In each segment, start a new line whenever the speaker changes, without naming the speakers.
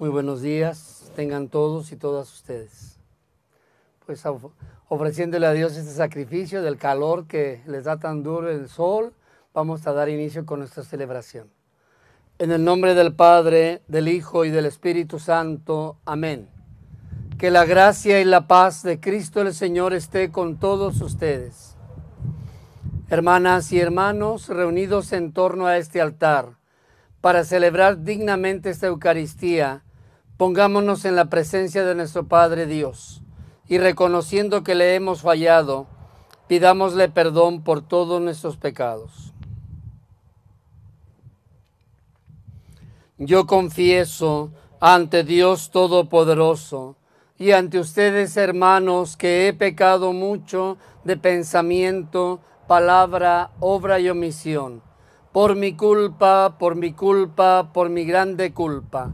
Muy buenos días, tengan todos y todas ustedes. Pues ofreciéndole a Dios este sacrificio del calor que les da tan duro el sol, vamos a dar inicio con nuestra celebración. En el nombre del Padre, del Hijo y del Espíritu Santo. Amén. Que la gracia y la paz de Cristo el Señor esté con todos ustedes. Hermanas y hermanos, reunidos en torno a este altar, para celebrar dignamente esta Eucaristía, Pongámonos en la presencia de nuestro Padre Dios y reconociendo que le hemos fallado, pidámosle perdón por todos nuestros pecados. Yo confieso ante Dios Todopoderoso y ante ustedes, hermanos, que he pecado mucho de pensamiento, palabra, obra y omisión, por mi culpa, por mi culpa, por mi grande culpa.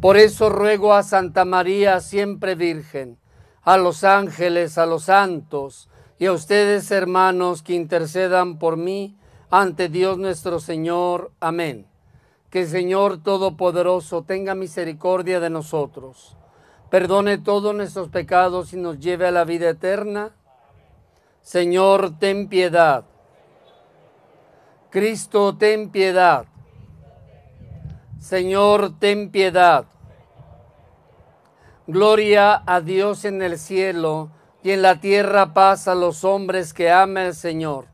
Por eso ruego a Santa María, siempre Virgen, a los ángeles, a los santos y a ustedes, hermanos, que intercedan por mí ante Dios nuestro Señor. Amén. Que el Señor Todopoderoso tenga misericordia de nosotros, perdone todos nuestros pecados y nos lleve a la vida eterna. Señor, ten piedad. Cristo, ten piedad. Señor, ten piedad. Gloria a Dios en el cielo y en la tierra paz a los hombres que ama al Señor.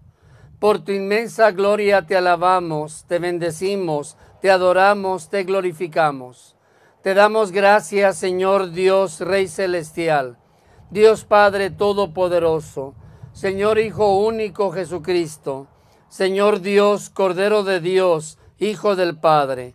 Por tu inmensa gloria te alabamos, te bendecimos, te adoramos, te glorificamos. Te damos gracias, Señor Dios, Rey Celestial, Dios Padre Todopoderoso, Señor Hijo Único Jesucristo, Señor Dios, Cordero de Dios, Hijo del Padre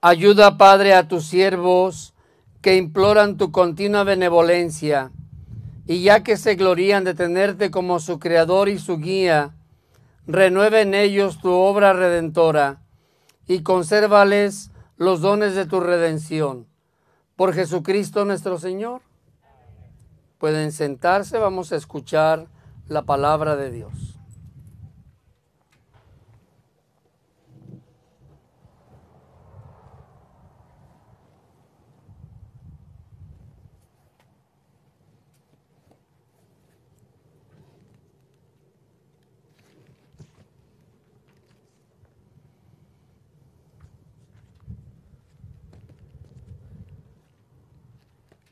Ayuda, Padre, a tus siervos que imploran tu continua benevolencia, y ya que se glorían de tenerte como su creador y su guía, renueve en ellos tu obra redentora, y consérvales los dones de tu redención. Por Jesucristo nuestro Señor. Pueden sentarse, vamos a escuchar la palabra de Dios.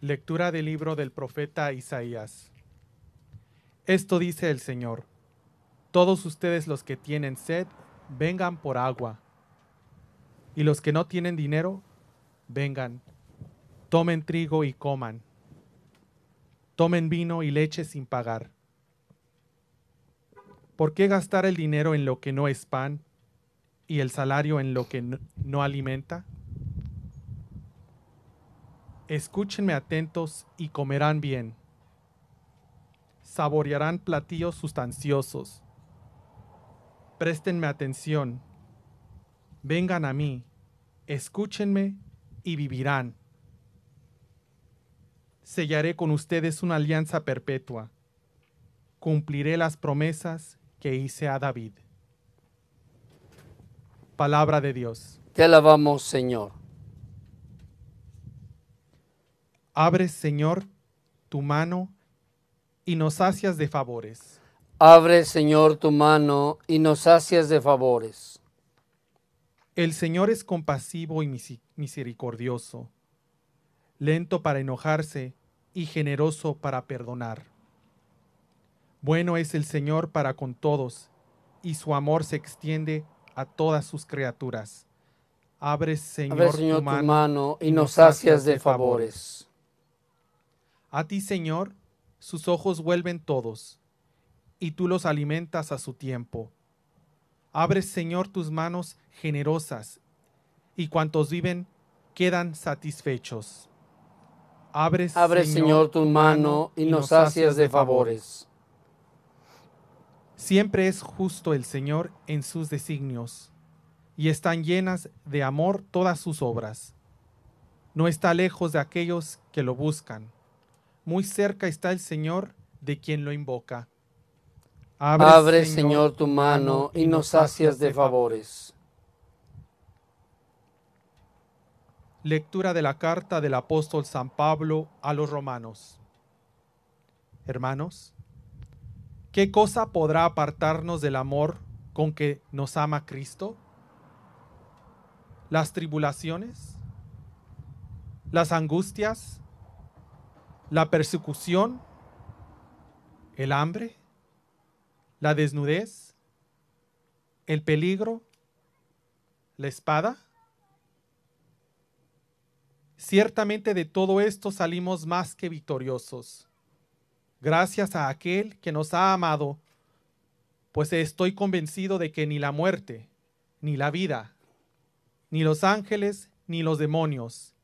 Lectura del libro del profeta Isaías. Esto dice el Señor. Todos ustedes los que tienen sed, vengan por agua. Y los que no tienen dinero, vengan. Tomen trigo y coman. Tomen vino y leche sin pagar. ¿Por qué gastar el dinero en lo que no es pan y el salario en lo que no, no alimenta? Escúchenme atentos y comerán bien. Saborearán platillos sustanciosos. Préstenme atención. Vengan a mí. Escúchenme y vivirán. Sellaré con ustedes una alianza perpetua. Cumpliré las promesas que hice a David. Palabra de Dios.
Te alabamos, Señor.
Abre, Señor, tu mano y nos sacias de favores.
Abre, Señor, tu mano y nos sacias de favores.
El Señor es compasivo y misericordioso, lento para enojarse y generoso para perdonar. Bueno es el Señor para con todos, y su amor se extiende a todas sus criaturas. Abre, Señor, tu, mano, y nos sacias de favores. A ti, Señor, sus ojos vuelven todos, y tú los alimentas a su tiempo. Abres, Señor, tus manos generosas, y cuantos viven quedan satisfechos. Abres, Abre, Señor, tu mano y nos haces de favores. Siempre es justo el Señor en sus designios, y están llenas de amor todas sus obras. No está lejos de aquellos que lo buscan muy cerca está el Señor de quien lo invoca. Abre, Señor, tu mano y nos sacias de favores. Lectura de la carta del apóstol San Pablo a los romanos. Hermanos, ¿qué cosa podrá apartarnos del amor con que nos ama Cristo? ¿Las tribulaciones? ¿Las angustias? la persecución, el hambre, la desnudez, el peligro, la espada. Ciertamente de todo esto salimos más que victoriosos, gracias a aquel que nos ha amado, pues estoy convencido de que ni la muerte, ni la vida, ni los ángeles, ni los demonios,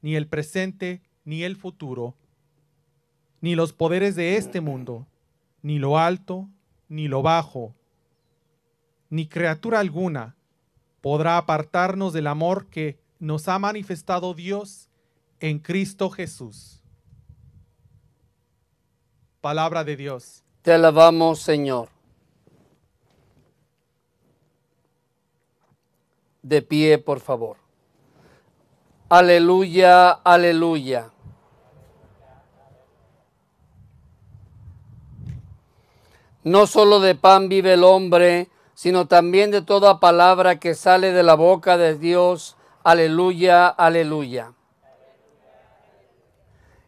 ni el presente, ni el futuro, ni los poderes de este mundo, ni lo alto, ni lo bajo, ni criatura alguna podrá apartarnos del amor que nos ha manifestado Dios en Cristo Jesús. Palabra de Dios. Te alabamos,
Señor. De pie, por favor. Aleluya, aleluya. No solo de pan vive el hombre, sino también de toda palabra que sale de la boca de Dios. Aleluya, aleluya.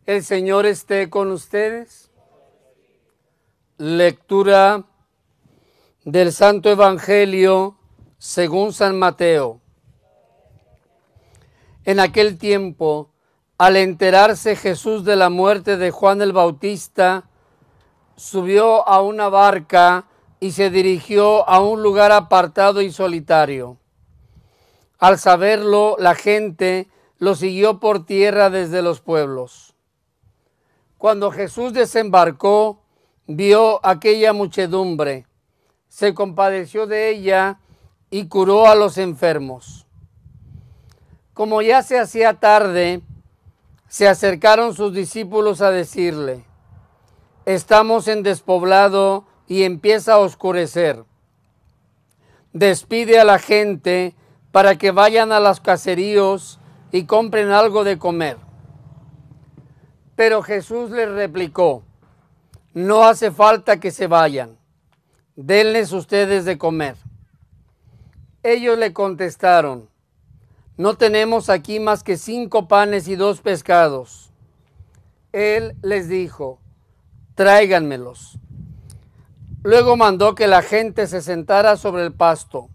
El Señor esté con ustedes. Lectura del Santo Evangelio según San Mateo. En aquel tiempo, al enterarse Jesús de la muerte de Juan el Bautista, subió a una barca y se dirigió a un lugar apartado y solitario. Al saberlo, la gente lo siguió por tierra desde los pueblos. Cuando Jesús desembarcó, vio aquella muchedumbre, se compadeció de ella y curó a los enfermos. Como ya se hacía tarde, se acercaron sus discípulos a decirle, Estamos en despoblado y empieza a oscurecer. Despide a la gente para que vayan a las caseríos y compren algo de comer. Pero Jesús les replicó, no hace falta que se vayan, denles ustedes de comer. Ellos le contestaron, no tenemos aquí más que cinco panes y dos pescados. Él les dijo, tráiganmelos. Luego mandó que la gente se sentara sobre el pasto.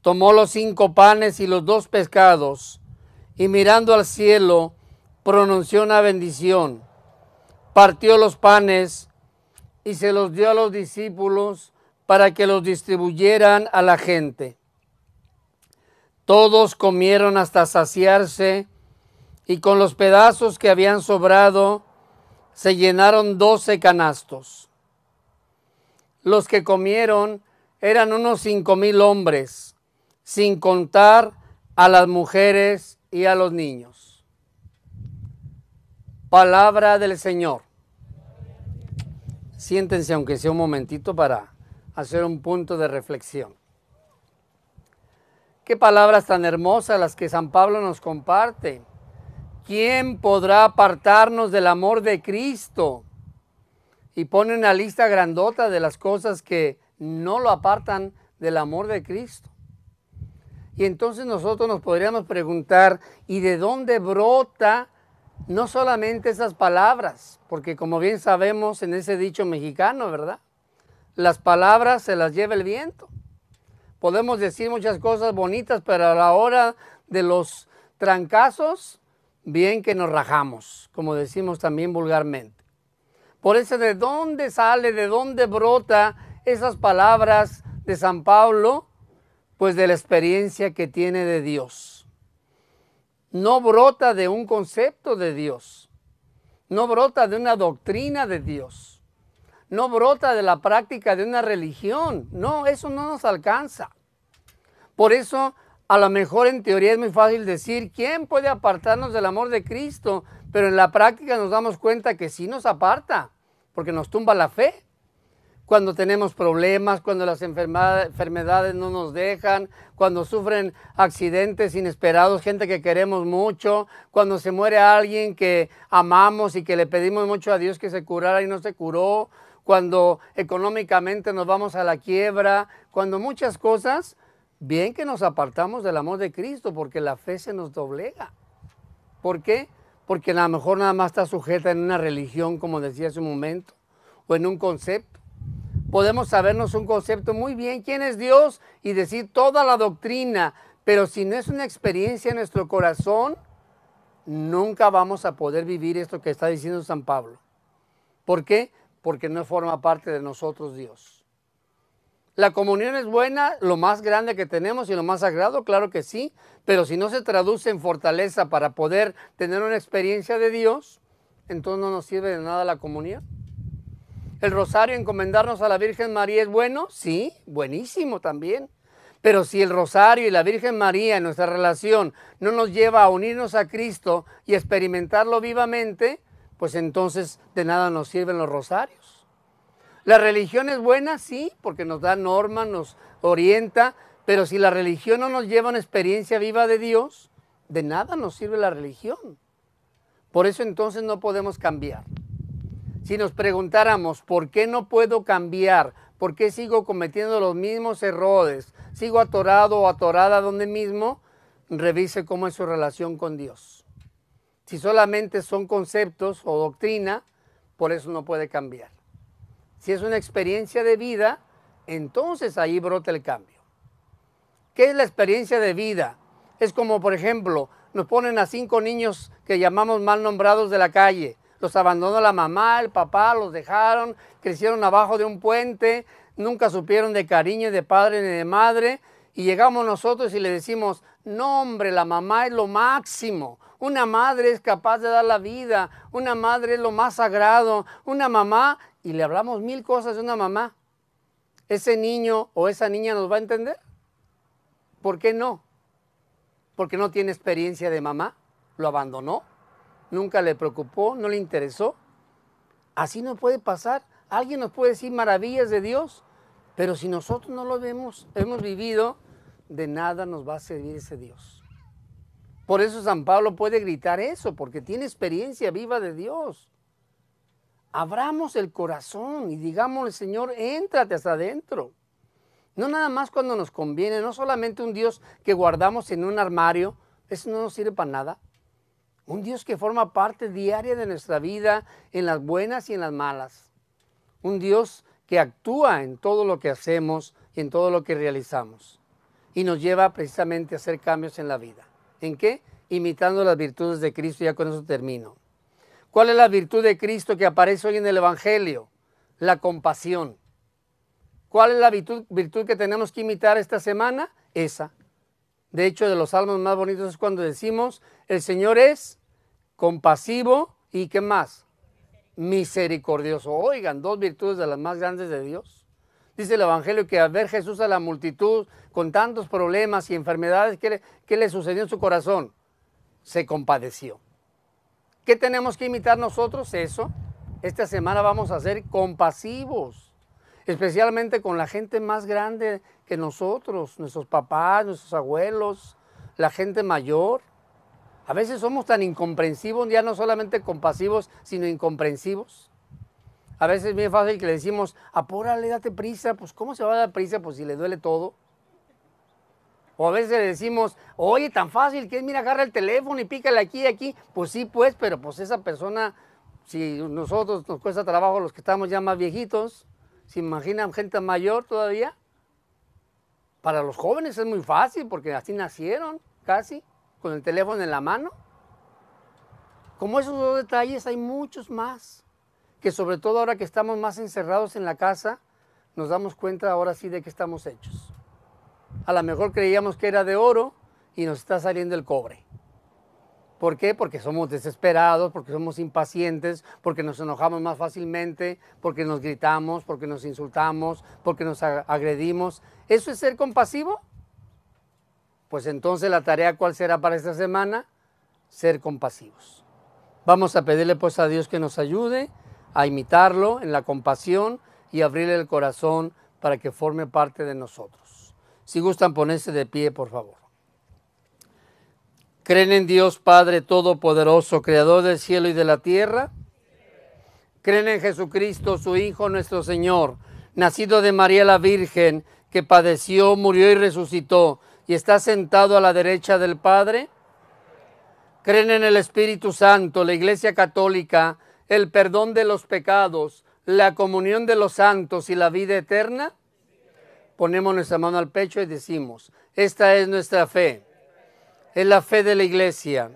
Tomó los cinco panes y los dos pescados, y mirando al cielo, pronunció una bendición. Partió los panes y se los dio a los discípulos para que los distribuyeran a la gente. Todos comieron hasta saciarse, y con los pedazos que habían sobrado, se llenaron doce canastos. Los que comieron eran unos cinco mil hombres, sin contar a las mujeres y a los niños. Palabra del Señor. Siéntense, aunque sea un momentito, para hacer un punto de reflexión. Qué palabras tan hermosas las que San Pablo nos comparte ¿quién podrá apartarnos del amor de Cristo? Y pone una lista grandota de las cosas que no lo apartan del amor de Cristo. Y entonces nosotros nos podríamos preguntar, ¿y de dónde brota no solamente esas palabras? Porque como bien sabemos en ese dicho mexicano, ¿verdad? Las palabras se las lleva el viento. Podemos decir muchas cosas bonitas, pero a la hora de los trancazos, bien que nos rajamos, como decimos también vulgarmente. Por eso, ¿de dónde sale, de dónde brota esas palabras de San Pablo? Pues de la experiencia que tiene de Dios. No brota de un concepto de Dios. No brota de una doctrina de Dios. No brota de la práctica de una religión. No, eso no nos alcanza. Por eso a lo mejor en teoría es muy fácil decir, ¿quién puede apartarnos del amor de Cristo? Pero en la práctica nos damos cuenta que sí nos aparta, porque nos tumba la fe. Cuando tenemos problemas, cuando las enfermedades no nos dejan, cuando sufren accidentes inesperados, gente que queremos mucho, cuando se muere alguien que amamos y que le pedimos mucho a Dios que se curara y no se curó, cuando económicamente nos vamos a la quiebra, cuando muchas cosas Bien que nos apartamos del amor de Cristo porque la fe se nos doblega. ¿Por qué? Porque a lo mejor nada más está sujeta en una religión, como decía hace un momento, o en un concepto. Podemos sabernos un concepto muy bien, quién es Dios, y decir toda la doctrina, pero si no es una experiencia en nuestro corazón, nunca vamos a poder vivir esto que está diciendo San Pablo. ¿Por qué? Porque no forma parte de nosotros Dios. ¿La comunión es buena, lo más grande que tenemos y lo más sagrado? Claro que sí, pero si no se traduce en fortaleza para poder tener una experiencia de Dios, entonces no nos sirve de nada la comunión. ¿El rosario encomendarnos a la Virgen María es bueno? Sí, buenísimo también. Pero si el rosario y la Virgen María en nuestra relación no nos lleva a unirnos a Cristo y experimentarlo vivamente, pues entonces de nada nos sirven los rosarios. La religión es buena, sí, porque nos da norma, nos orienta, pero si la religión no nos lleva a una experiencia viva de Dios, de nada nos sirve la religión. Por eso entonces no podemos cambiar. Si nos preguntáramos, ¿por qué no puedo cambiar? ¿Por qué sigo cometiendo los mismos errores? ¿Sigo atorado o atorada donde mismo? Revise cómo es su relación con Dios. Si solamente son conceptos o doctrina, por eso no puede cambiar si es una experiencia de vida, entonces ahí brota el cambio. ¿Qué es la experiencia de vida? Es como, por ejemplo, nos ponen a cinco niños que llamamos mal nombrados de la calle. Los abandonó la mamá, el papá, los dejaron, crecieron abajo de un puente, nunca supieron de cariño, de padre ni de madre. Y llegamos nosotros y le decimos, no hombre, la mamá es lo máximo. Una madre es capaz de dar la vida, una madre es lo más sagrado, una mamá y le hablamos mil cosas de una mamá, ¿ese niño o esa niña nos va a entender? ¿Por qué no? Porque no tiene experiencia de mamá, lo abandonó, nunca le preocupó, no le interesó. Así no puede pasar. Alguien nos puede decir maravillas de Dios, pero si nosotros no lo vemos, hemos vivido, de nada nos va a servir ese Dios. Por eso San Pablo puede gritar eso, porque tiene experiencia viva de Dios abramos el corazón y digámosle, Señor, éntrate hasta adentro. No nada más cuando nos conviene, no solamente un Dios que guardamos en un armario, eso no nos sirve para nada. Un Dios que forma parte diaria de nuestra vida, en las buenas y en las malas. Un Dios que actúa en todo lo que hacemos y en todo lo que realizamos. Y nos lleva precisamente a hacer cambios en la vida. ¿En qué? Imitando las virtudes de Cristo, ya con eso termino. ¿Cuál es la virtud de Cristo que aparece hoy en el Evangelio? La compasión. ¿Cuál es la virtud, que tenemos que imitar esta semana? Esa. De hecho, de los salmos más bonitos es cuando decimos, el Señor es compasivo y qué más? Misericordioso. Oigan, dos virtudes de las más grandes de Dios. Dice el Evangelio que al ver Jesús a la multitud con tantos problemas y enfermedades, qué le sucedió en su corazón? Se compadeció. ¿Qué tenemos que imitar nosotros? Eso. Esta semana vamos a ser compasivos, especialmente con la gente más grande que nosotros, nuestros papás, nuestros abuelos, la gente mayor. A veces somos tan incomprensivos, ya no solamente compasivos, sino incomprensivos. A veces es bien fácil que le decimos, apúrale, date prisa, pues ¿cómo se va a dar prisa? Pues si le duele todo. O a veces le decimos, oye, tan fácil que es, mira, agarra el teléfono y pícale aquí y aquí. Pues sí, pues, pero pues esa persona, si nosotros nos cuesta trabajo los que estamos ya más viejitos, ¿se imaginan gente mayor todavía? Para los jóvenes es muy fácil porque así nacieron, casi, con el teléfono en la mano. Como esos dos detalles hay muchos más, que sobre todo ahora que estamos más encerrados en la casa, nos damos cuenta ahora sí de que estamos hechos a lo mejor creíamos que era de oro y nos está saliendo el cobre. ¿Por qué? Porque somos desesperados, porque somos impacientes, porque nos enojamos más fácilmente, porque nos gritamos, porque nos insultamos, porque nos agredimos. ¿Eso es ser compasivo? Pues entonces la tarea cuál será para esta semana? Ser compasivos. Vamos a pedirle pues a Dios que nos ayude a imitarlo en la compasión y abrirle el corazón para que forme parte de nosotros. Si gustan ponerse de pie, por favor. ¿Creen en Dios Padre Todopoderoso, Creador del cielo y de la tierra? ¿Creen en Jesucristo, su Hijo, nuestro Señor, nacido de María la Virgen, que padeció, murió y resucitó, y está sentado a la derecha del Padre? ¿Creen en el Espíritu Santo, la Iglesia Católica, el perdón de los pecados, la comunión de los santos y la vida eterna? ponemos nuestra mano al pecho y decimos, esta es nuestra fe, es la fe de la iglesia,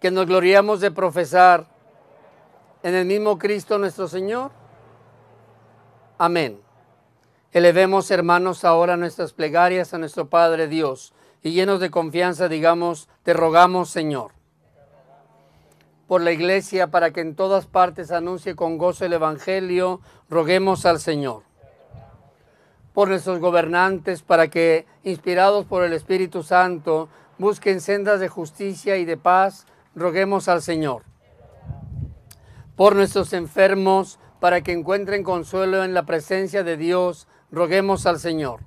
que nos gloriamos de profesar en el mismo Cristo nuestro Señor. Amén. Elevemos, hermanos, ahora nuestras plegarias a nuestro Padre Dios y llenos de confianza digamos, te rogamos, Señor, por la iglesia para que en todas partes anuncie con gozo el Evangelio, roguemos al Señor por nuestros gobernantes para que, inspirados por el Espíritu Santo, busquen sendas de justicia y de paz, roguemos al Señor. Por nuestros enfermos, para que encuentren consuelo en la presencia de Dios, roguemos al Señor.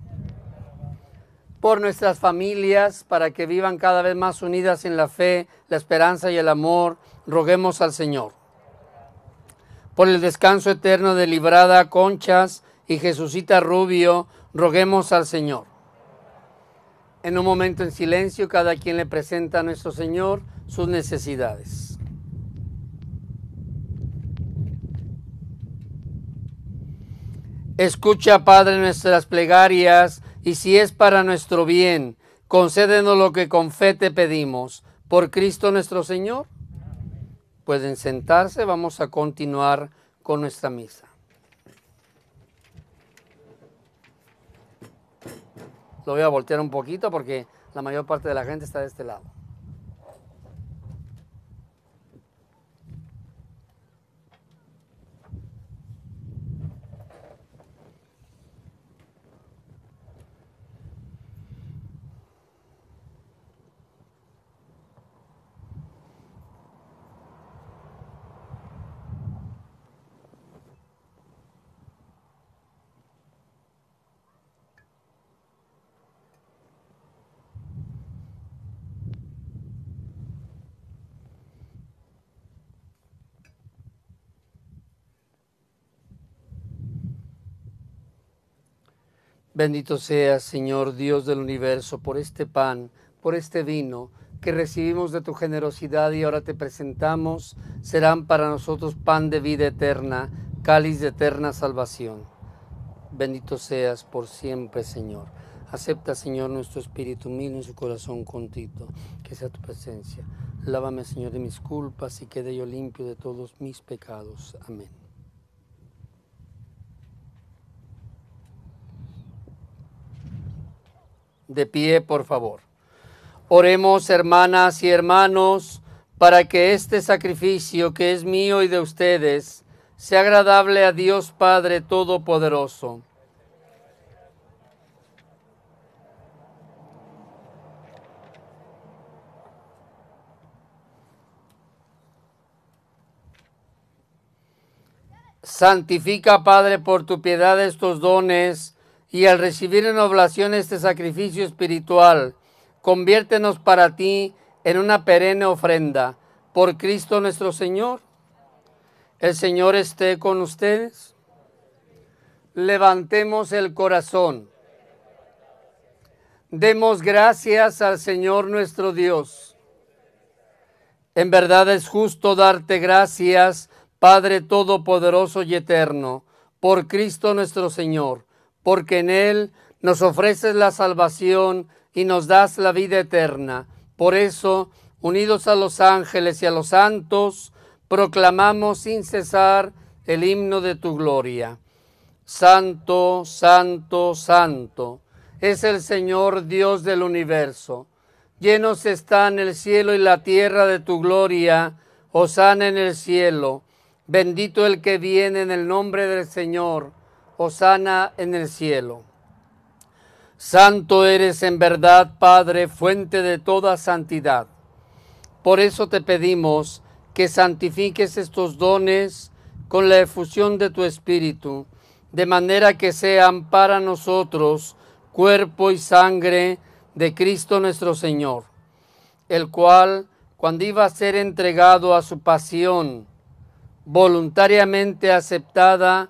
Por nuestras familias, para que vivan cada vez más unidas en la fe, la esperanza y el amor, roguemos al Señor. Por el descanso eterno de Librada Conchas, y Jesucita Rubio, roguemos al Señor. En un momento en silencio, cada quien le presenta a nuestro Señor sus necesidades. Escucha, Padre, nuestras plegarias, y si es para nuestro bien, concédenos lo que con fe te pedimos, por Cristo nuestro Señor. Pueden sentarse, vamos a continuar con nuestra misa. Lo voy a voltear un poquito porque la mayor parte de la gente está de este lado. Bendito seas, Señor Dios del universo, por este pan, por este vino que recibimos de tu generosidad y ahora te presentamos, serán para nosotros pan de vida eterna, cáliz de eterna salvación. Bendito seas por siempre, Señor. Acepta, Señor, nuestro espíritu humilde y su corazón contito, que sea tu presencia. Lávame, Señor, de mis culpas y quede yo limpio de todos mis pecados. Amén. De pie, por favor. Oremos, hermanas y hermanos, para que este sacrificio que es mío y de ustedes sea agradable a Dios Padre Todopoderoso. Santifica, Padre, por tu piedad estos dones y al recibir en oblación este sacrificio espiritual, conviértenos para ti en una perenne ofrenda por Cristo nuestro Señor. El Señor esté con ustedes. Levantemos el corazón. Demos gracias al Señor nuestro Dios. En verdad es justo darte gracias, Padre Todopoderoso y Eterno, por Cristo nuestro Señor porque en Él nos ofreces la salvación y nos das la vida eterna. Por eso, unidos a los ángeles y a los santos, proclamamos sin cesar el himno de tu gloria. Santo, santo, santo, es el Señor Dios del universo. Llenos están el cielo y la tierra de tu gloria. osana en el cielo. Bendito el que viene en el nombre del Señor. Osana en el cielo. Santo eres en verdad, Padre, fuente de toda santidad. Por eso te pedimos que santifiques estos dones con la efusión de tu Espíritu, de manera que sean para nosotros cuerpo y sangre de Cristo nuestro Señor, el cual, cuando iba a ser entregado a su pasión, voluntariamente aceptada,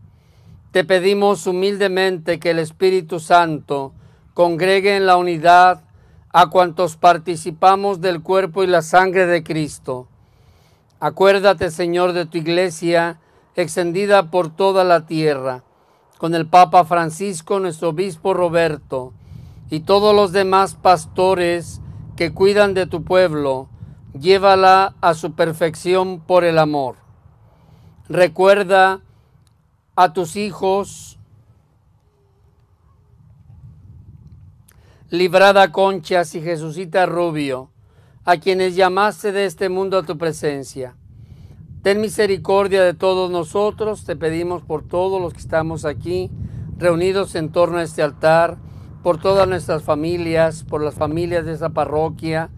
te pedimos humildemente que el Espíritu Santo congregue en la unidad a cuantos participamos del cuerpo y la sangre de Cristo. Acuérdate, Señor, de tu iglesia extendida por toda la tierra, con el Papa Francisco, nuestro obispo Roberto, y todos los demás pastores que cuidan de tu pueblo, llévala a su perfección por el amor. Recuerda a tus hijos. Librada Conchas y Jesucita Rubio, a quienes llamaste de este mundo a tu presencia. Ten misericordia de todos nosotros, te pedimos por todos los que estamos aquí, reunidos en torno a este altar, por todas nuestras familias, por las familias de esa parroquia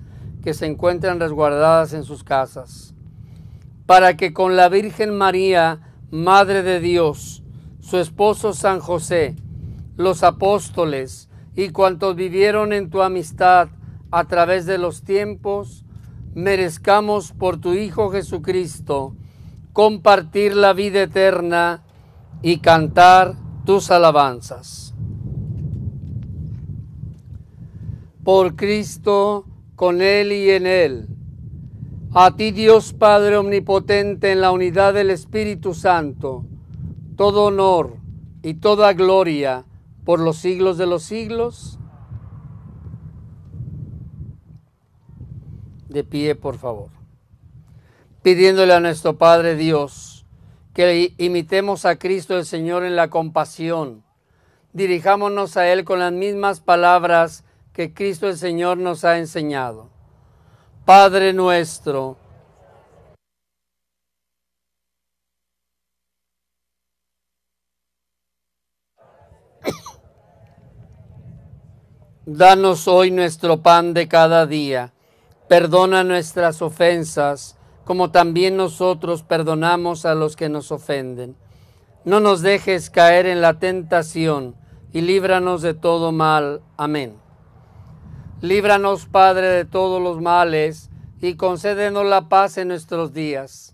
que se encuentran resguardadas en sus casas, para que con la Virgen María Madre de Dios, su esposo San José, los apóstoles y cuantos vivieron en tu amistad a través de los tiempos, merezcamos por tu Hijo Jesucristo compartir la vida eterna y cantar tus alabanzas. Por Cristo, con Él y en Él a ti Dios Padre Omnipotente, en la unidad del Espíritu Santo, todo honor y toda gloria por los siglos de los siglos. De pie, por favor. Pidiéndole a nuestro Padre Dios que imitemos a Cristo el Señor en la compasión. Dirijámonos a Él con las mismas palabras que Cristo el Señor nos ha enseñado. Padre nuestro. Danos hoy nuestro pan de cada día. Perdona nuestras ofensas, como también nosotros perdonamos a los que nos ofenden. No nos dejes caer en la tentación, y líbranos de todo mal. Amén. Líbranos, Padre, de todos los males, y concédenos la paz en nuestros días,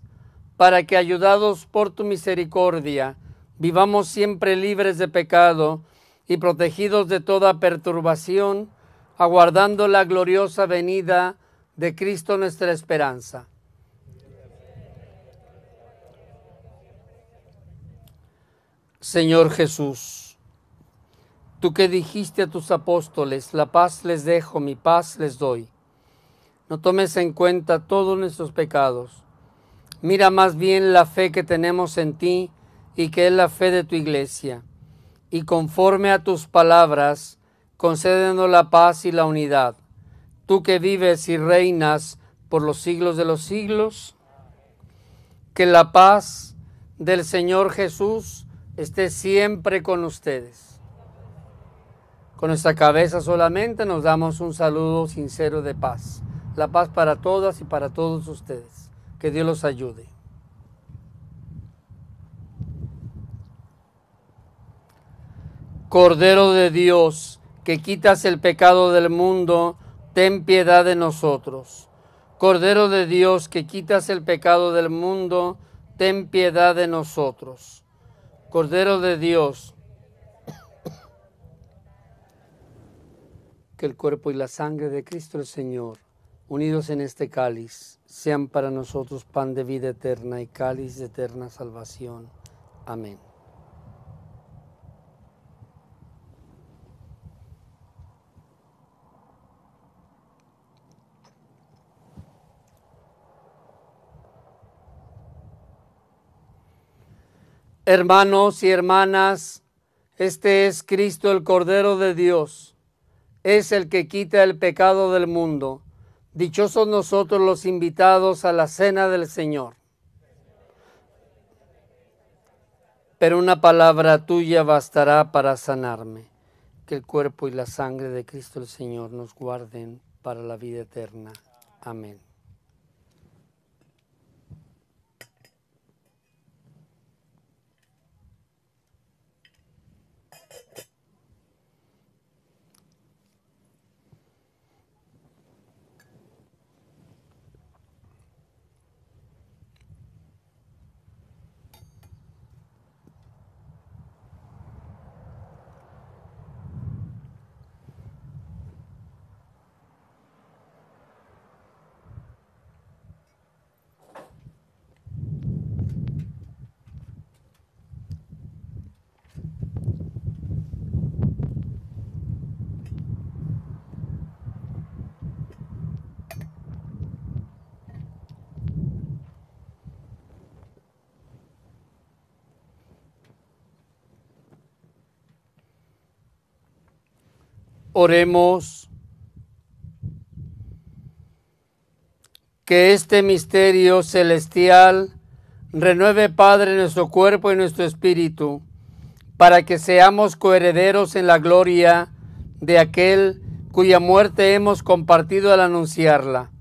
para que, ayudados por tu misericordia, vivamos siempre libres de pecado y protegidos de toda perturbación, aguardando la gloriosa venida de Cristo nuestra esperanza. Señor Jesús, Tú que dijiste a tus apóstoles, la paz les dejo, mi paz les doy. No tomes en cuenta todos nuestros pecados. Mira más bien la fe que tenemos en ti y que es la fe de tu iglesia. Y conforme a tus palabras, concédenos la paz y la unidad. Tú que vives y reinas por los siglos de los siglos, que la paz del Señor Jesús esté siempre con ustedes. Con nuestra cabeza solamente nos damos un saludo sincero de paz. La paz para todas y para todos ustedes. Que Dios los ayude. Cordero de Dios, que quitas el pecado del mundo, ten piedad de nosotros. Cordero de Dios, que quitas el pecado del mundo, ten piedad de nosotros. Cordero de Dios, que el cuerpo y la sangre de Cristo el Señor, unidos en este cáliz, sean para nosotros pan de vida eterna y cáliz de eterna salvación. Amén. Hermanos y hermanas, este es Cristo el Cordero de Dios es el que quita el pecado del mundo. Dichosos nosotros los invitados a la cena del Señor. Pero una palabra tuya bastará para sanarme. Que el cuerpo y la sangre de Cristo el Señor nos guarden para la vida eterna. Amén. Oremos que este misterio celestial renueve, Padre, nuestro cuerpo y nuestro espíritu, para que seamos coherederos en la gloria de aquel cuya muerte hemos compartido al anunciarla,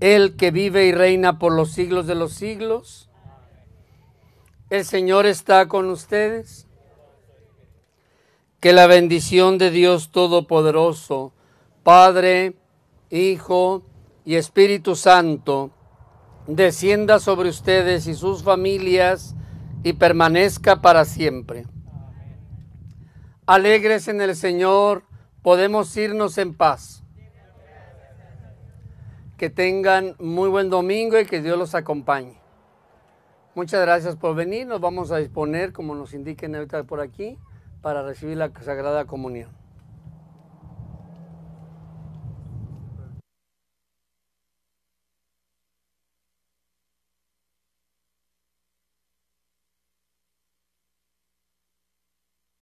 el que vive y reina por los siglos de los siglos. El Señor está con ustedes que la bendición de Dios Todopoderoso, Padre, Hijo y Espíritu Santo, descienda sobre ustedes y sus familias y permanezca para siempre. Alegres en el Señor, podemos irnos en paz. Que tengan muy buen domingo y que Dios los acompañe. Muchas gracias por venir. Nos vamos a disponer, como nos indiquen ahorita por aquí, para recibir la Sagrada Comunión.